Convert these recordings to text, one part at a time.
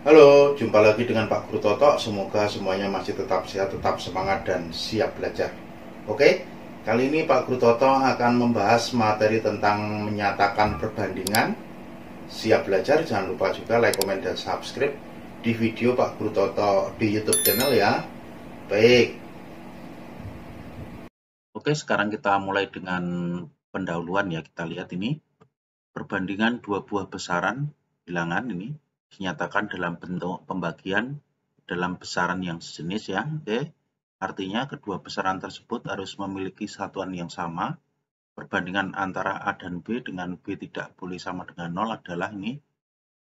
Halo, jumpa lagi dengan Pak Guru Toto. Semoga semuanya masih tetap sehat, tetap semangat dan siap belajar. Oke, kali ini Pak Guru Toto akan membahas materi tentang menyatakan perbandingan. Siap belajar, jangan lupa juga like, komen dan subscribe di video Pak Guru Toto di YouTube channel ya. Baik. Oke, sekarang kita mulai dengan pendahuluan ya. Kita lihat ini perbandingan dua buah besaran bilangan ini dinyatakan dalam bentuk pembagian dalam besaran yang sejenis ya. Hmm. Oke. Okay. Artinya kedua besaran tersebut harus memiliki satuan yang sama. Perbandingan antara A dan B dengan B tidak boleh sama dengan 0 adalah ini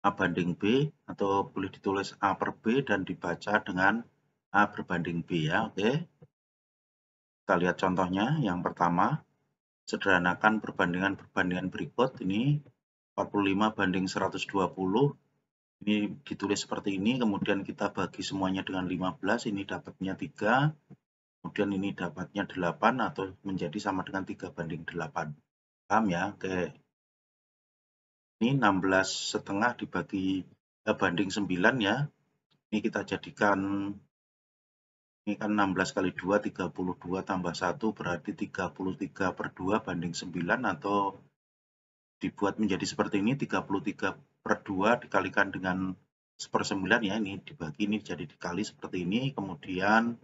A banding B atau boleh ditulis A per B dan dibaca dengan A berbanding B ya. Oke. Okay. Kita lihat contohnya. Yang pertama, sederhanakan perbandingan-perbandingan berikut. Ini 45 banding 120 ini ditulis seperti ini, kemudian kita bagi semuanya dengan 15, ini dapatnya 3, kemudian ini dapatnya 8 atau menjadi sama dengan 3 banding 8. Paham ya? Oke. Ini 16 setengah dibagi eh, banding 9 ya. Ini kita jadikan, ini kan 16 kali 2, 32 tambah 1 berarti 33 per 2 banding 9 atau dibuat menjadi seperti ini 33 per 2 dikalikan dengan 1 per 9 ya ini dibagi ini jadi dikali seperti ini kemudian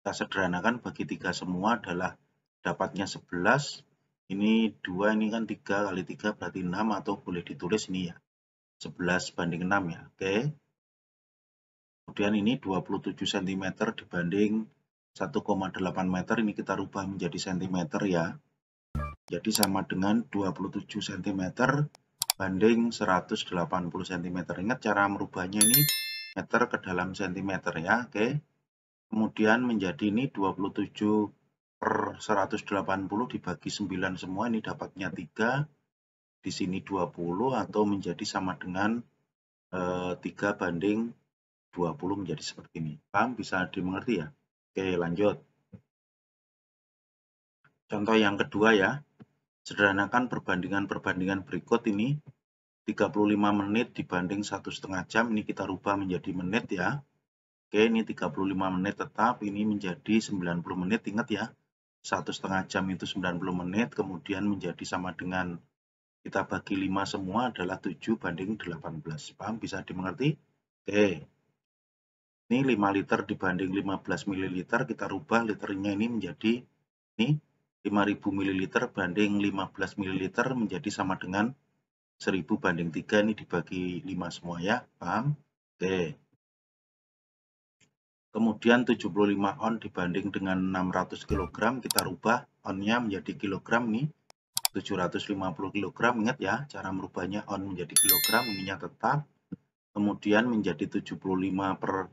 kita sederhanakan bagi 3 semua adalah dapatnya 11 ini 2 ini kan 3 kali 3 berarti 6 atau boleh ditulis ini ya 11 banding 6 ya oke kemudian ini 27 cm dibanding 1,8 meter ini kita rubah menjadi cm ya jadi sama dengan 27 cm banding 180 cm. Ingat cara merubahnya ini meter ke dalam cm ya. Oke. Kemudian menjadi ini 27 per 180 dibagi 9 semua ini dapatnya 3. Di sini 20 atau menjadi sama dengan e, eh, 3 banding 20 menjadi seperti ini. Paham? Bisa dimengerti ya? Oke, lanjut. Contoh yang kedua ya. Sederhanakan perbandingan-perbandingan berikut ini. 35 menit dibanding satu setengah jam ini kita rubah menjadi menit ya. Oke, ini 35 menit tetap, ini menjadi 90 menit. Ingat ya, satu setengah jam itu 90 menit, kemudian menjadi sama dengan kita bagi 5 semua adalah 7 banding 18. Paham? Bisa dimengerti? Oke. Ini 5 liter dibanding 15 ml, kita rubah liternya ini menjadi ini 5000 ml banding 15 ml menjadi sama dengan 1000 banding 3 ini dibagi 5 semua ya, paham? Oke. Kemudian 75 on dibanding dengan 600 kg, kita rubah onnya menjadi kilogram nih. 750 kg, ingat ya, cara merubahnya on menjadi kilogram, ininya tetap. Kemudian menjadi 75 per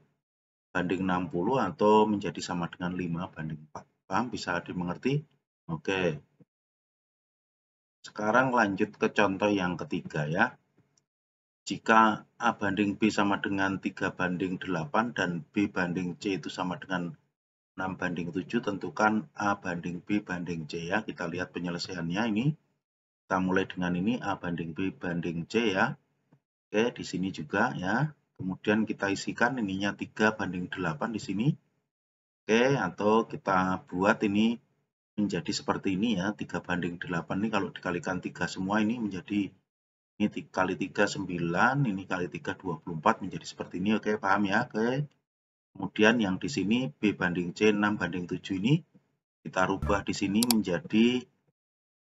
banding 60 atau menjadi sama dengan 5 banding 4. Paham? Bisa dimengerti? Oke. Sekarang lanjut ke contoh yang ketiga ya. Jika A banding B sama dengan 3 banding 8 dan B banding C itu sama dengan 6 banding 7, tentukan A banding B banding C ya. Kita lihat penyelesaiannya ini. Kita mulai dengan ini A banding B banding C ya. Oke, di sini juga ya. Kemudian kita isikan ininya 3 banding 8 di sini. Oke, atau kita buat ini menjadi seperti ini ya 3 banding 8 ini kalau dikalikan 3 semua ini menjadi ini 3 kali 3 9 ini kali 3 24 menjadi seperti ini oke paham ya oke kemudian yang di sini B banding C 6 banding 7 ini kita rubah di sini menjadi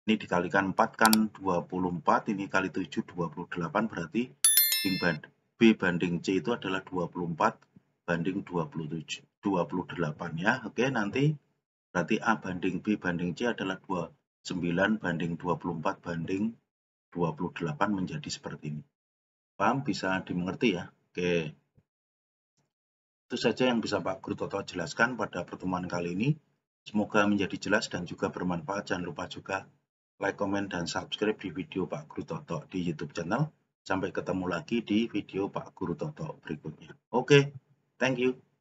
ini dikalikan 4 kan 24 ini kali 7 28 berarti B banding C itu adalah 24 banding 27 28 ya oke nanti Berarti A banding B banding C adalah 29 banding 24 banding 28 menjadi seperti ini. Paham? Bisa dimengerti ya? Oke. Itu saja yang bisa Pak Guru Toto jelaskan pada pertemuan kali ini. Semoga menjadi jelas dan juga bermanfaat. Jangan lupa juga like, comment, dan subscribe di video Pak Guru Toto di YouTube channel. Sampai ketemu lagi di video Pak Guru Toto berikutnya. Oke, thank you.